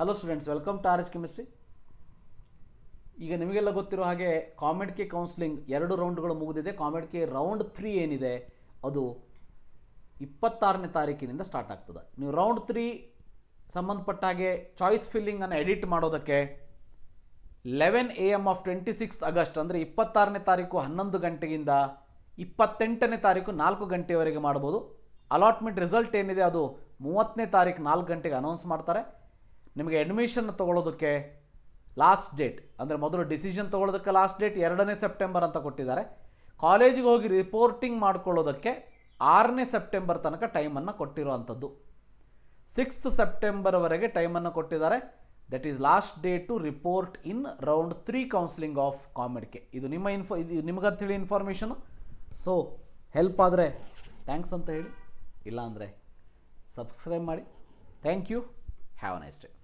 hello students welcome to R H chemistry ಈಗ ನಿಮಗೆಲ್ಲ ಗೊತ್ತಿರೋ ಹಾಗೆ ಕಾಮೆಡ್ ಕೆ ಕೌನ್ಸಿಲಿಂಗ್ ಎರಡು ರೌಂಡ್ಗಳು ಮುಗಿದಿದೆ ಕಾಮೆಡ್ ಕೆ ರೌಂಡ್ ತ್ರೀ ಏನಿದೆ ಅದು ಇಪ್ಪತ್ತಾರನೇ ತಾರೀಕಿನಿಂದ ಸ್ಟಾರ್ಟ್ ಆಗ್ತದೆ ನೀವು ರೌಂಡ್ ತ್ರೀ ಸಂಬಂಧಪಟ್ಟ ಹಾಗೆ ಚಾಯ್ಸ್ ಫಿಲ್ಲಿಂಗನ್ನು ಎಡಿಟ್ ಮಾಡೋದಕ್ಕೆ eleven A M of twenty six August ಅಂದರೆ ಇಪ್ಪತ್ತಾರನೇ ತಾರೀಕು ಹನ್ನೊಂದು ಗಂಟೆಯಿಂದ ಇಪ್ಪತ್ತೆಂಟನೇ ತಾರೀಕು ನಾಲ್ಕು ಗಂಟೆಯವರೆಗೆ ಮಾಡ್ಬೋದು ಅಲಾಟ್ಮೆಂಟ್ ರಿಸಲ್ಟ್ ಏನಿದೆ ಅದು ಮೂವತ್ತನೇ ತಾರೀಕು ನಾಲ್ಕು ಗಂಟೆಗೆ ಅನೌನ್ಸ್ ಮಾಡ್ತಾರೆ ನಿಮಗೆ ಅಡ್ಮಿಷನ್ ತೊಗೊಳೋದಕ್ಕೆ ಲಾಸ್ಟ್ ಡೇಟ್ ಅಂದರೆ ಮೊದಲು ಡಿಸಿಷನ್ ತೊಗೊಳೋದಕ್ಕೆ ಲಾಸ್ಟ್ ಡೇಟ್ ಎರಡನೇ ಸೆಪ್ಟೆಂಬರ್ ಅಂತ ಕೊಟ್ಟಿದ್ದಾರೆ ಕಾಲೇಜಿಗೆ ಹೋಗಿ ರಿಪೋರ್ಟಿಂಗ್ ಮಾಡ್ಕೊಳ್ಳೋದಕ್ಕೆ ಆರನೇ ಸೆಪ್ಟೆಂಬರ್ ತನಕ ಟೈಮನ್ನು ಕೊಟ್ಟಿರೋ ಅಂಥದ್ದು ಸಿಕ್ಸ್ತ್ ಸೆಪ್ಟೆಂಬರ್ವರೆಗೆ ಟೈಮನ್ನು ಕೊಟ್ಟಿದ್ದಾರೆ that is last day to report in round three counselling of COMEDK ಇದು ನಿಮ್ಮ ಇನ್ಫೋ ಇದು ಹೇಳಿ ಇನ್ಫಾರ್ಮೇಷನು ಸೊ ಹೆಲ್ಪ್ ಆದರೆ ಥ್ಯಾಂಕ್ಸ್ ಅಂತ ಹೇಳಿ ಇಲ್ಲಾಂದರೆ ಸಬ್ಸ್ಕ್ರೈಬ್ ಮಾಡಿ thank you have a nice day